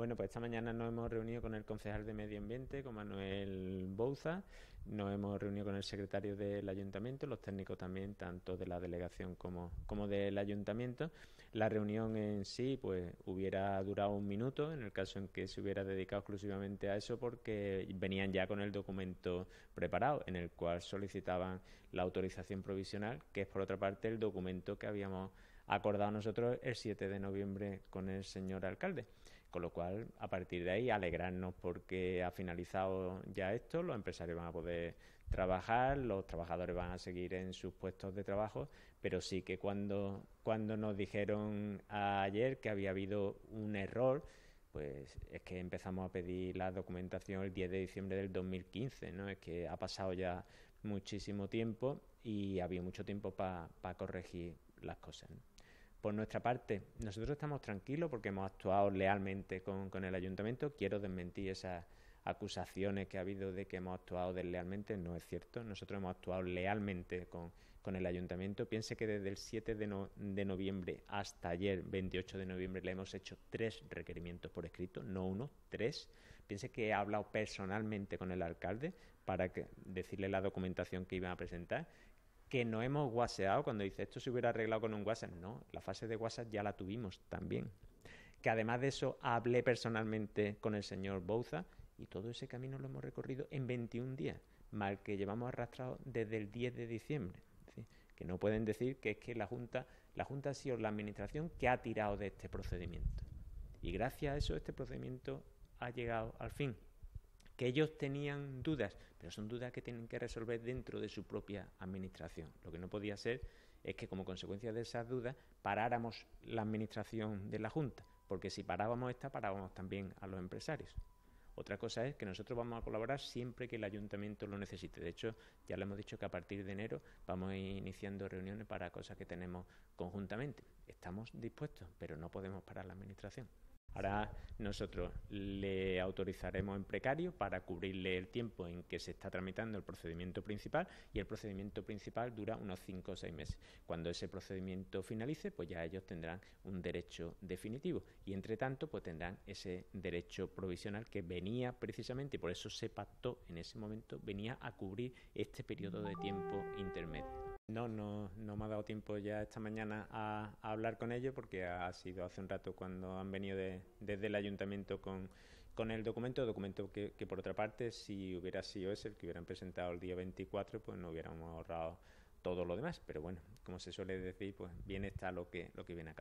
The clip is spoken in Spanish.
Bueno, pues esta mañana nos hemos reunido con el concejal de Medio Ambiente, con Manuel Bouza, nos hemos reunido con el secretario del ayuntamiento, los técnicos también, tanto de la delegación como, del ayuntamiento. La reunión en sí, pues hubiera durado un minuto, en el caso en que se hubiera dedicado exclusivamente a eso, porque venían ya con el documento preparado, en el cual solicitaban la autorización provisional, que es por otra parte el documento que habíamos acordado nosotros el 7 de noviembre con el señor alcalde. Con lo cual, a partir de ahí, alegrarnos porque ha finalizado ya esto, los empresarios van a poder trabajar, los trabajadores van a seguir en sus puestos de trabajo, pero sí que cuando, cuando nos dijeron ayer que había habido un error, pues es que empezamos a pedir la documentación el 10 de diciembre del 2015, ¿no? Es que ha pasado ya muchísimo tiempo y había mucho tiempo para corregir las cosas. Por nuestra parte, nosotros estamos tranquilos porque hemos actuado lealmente con, el ayuntamiento. Quiero desmentir esas acusaciones que ha habido de que hemos actuado deslealmente. No es cierto. Nosotros hemos actuado lealmente con, el ayuntamiento. Piense que desde el 7 de, noviembre hasta ayer, 28 de noviembre, le hemos hecho tres requerimientos por escrito, no uno, tres. Piense que he hablado personalmente con el alcalde para decirle la documentación que iba a presentar, que no hemos guaseado. Cuando dice esto se hubiera arreglado con un WhatsApp, no, la fase de WhatsApp ya la tuvimos también. Que además de eso hablé personalmente con el señor Bouza y todo ese camino lo hemos recorrido en 21 días, mal que llevamos arrastrado desde el 10 de diciembre. Que no pueden decir que es que la Junta, la Junta ha sido la administración que ha tirado de este procedimiento. Y gracias a eso este procedimiento ha llegado al fin que ellos tenían dudas, pero son dudas que tienen que resolver dentro de su propia administración. Lo que no podía ser es que como consecuencia de esas dudas paráramos la administración de la Junta, porque si parábamos esta, parábamos también a los empresarios. Otra cosa es que nosotros vamos a colaborar siempre que el ayuntamiento lo necesite. De hecho, ya le hemos dicho que a partir de enero vamos a ir iniciando reuniones para cosas que tenemos conjuntamente. Estamos dispuestos, pero no podemos parar la administración. Ahora nosotros le autorizaremos en precario para cubrirle el tiempo en que se está tramitando el procedimiento principal y el procedimiento principal dura unos cinco o seis meses. Cuando ese procedimiento finalice, pues ya ellos tendrán un derecho definitivo y entre tanto pues tendrán ese derecho provisional que venía precisamente, y por eso se pactó en ese momento, venía a cubrir este periodo de tiempo intermedio. No, no, no me ha dado tiempo ya esta mañana a, hablar con ellos porque ha sido hace un rato cuando han venido desde el ayuntamiento con, con el documento, documento que, por otra parte si hubiera sido ese el que hubieran presentado el día 24 pues no hubiéramos ahorrado todo lo demás, pero bueno, como se suele decir, pues bien está lo que, lo que viene